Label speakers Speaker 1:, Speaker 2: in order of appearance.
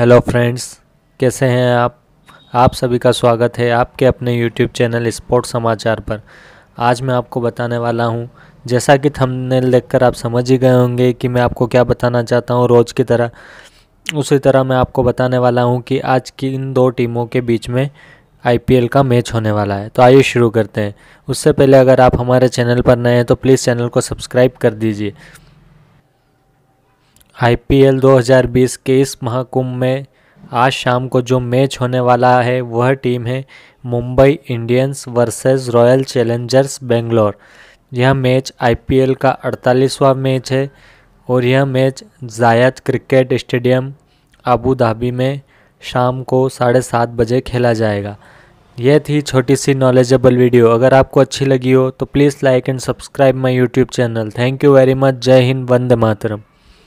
Speaker 1: hello friends कैसे हैं आप आप सभी का स्वागत है आपके अपने यूट्यूब चैनल स्पोर्ट समाचार पर आज मैं आपको बताने वाला हूं जैसा कि थंबनेल देखकर आप समझ ही गए होंगे कि मैं आपको क्या बताना चाहता हूं रोज़ की तरह उसी तरह मैं आपको बताने वाला हूं कि आज की इन दो टीमों के बीच में आईपीएल का मैच होने वाला है तो आइए शुरू करते हैं उससे पहले अगर आप हमारे चैनल पर नए हैं तो प्लीज़ चैनल को सब्सक्राइब कर दीजिए आईपीएल 2020 के इस महाकुंभ में आज शाम को जो मैच होने वाला है वह टीम है Mumbai Indians versus Royal Challengers Bangalore यह मैच आईपीएल का 48वां मैच है और यह मैच जायद क्रिकेट स्टेडियम अबू धाबी में शाम को साढ़े सात बजे खेला जाएगा यह थी छोटी सी नॉलेजेबल वीडियो अगर आपको अच्छी लगी हो तो please like and subscribe my YouTube channel thank you very much Jai Hind Vande Mataram